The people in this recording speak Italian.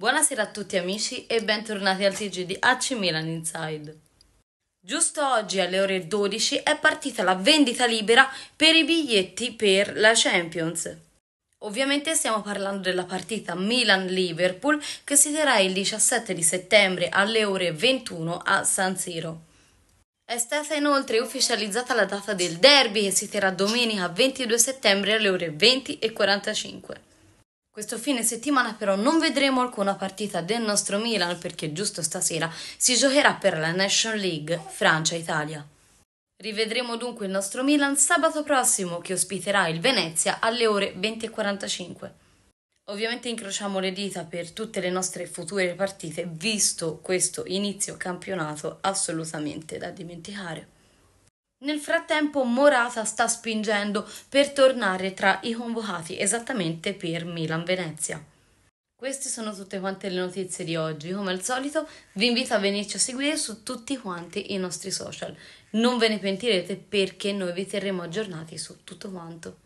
Buonasera a tutti amici e bentornati al TG di AC Milan Inside. Giusto oggi alle ore 12 è partita la vendita libera per i biglietti per la Champions. Ovviamente stiamo parlando della partita Milan-Liverpool che si terrà il 17 di settembre alle ore 21 a San Siro. È stata inoltre ufficializzata la data del derby che si terrà domenica 22 settembre alle ore 20 e 45. Questo fine settimana però non vedremo alcuna partita del nostro Milan perché giusto stasera si giocherà per la National League Francia-Italia. Rivedremo dunque il nostro Milan sabato prossimo che ospiterà il Venezia alle ore 20.45. Ovviamente incrociamo le dita per tutte le nostre future partite visto questo inizio campionato assolutamente da dimenticare. Nel frattempo Morata sta spingendo per tornare tra i convocati esattamente per Milan-Venezia. Queste sono tutte quante le notizie di oggi. Come al solito vi invito a venirci a seguire su tutti quanti i nostri social. Non ve ne pentirete perché noi vi terremo aggiornati su tutto quanto.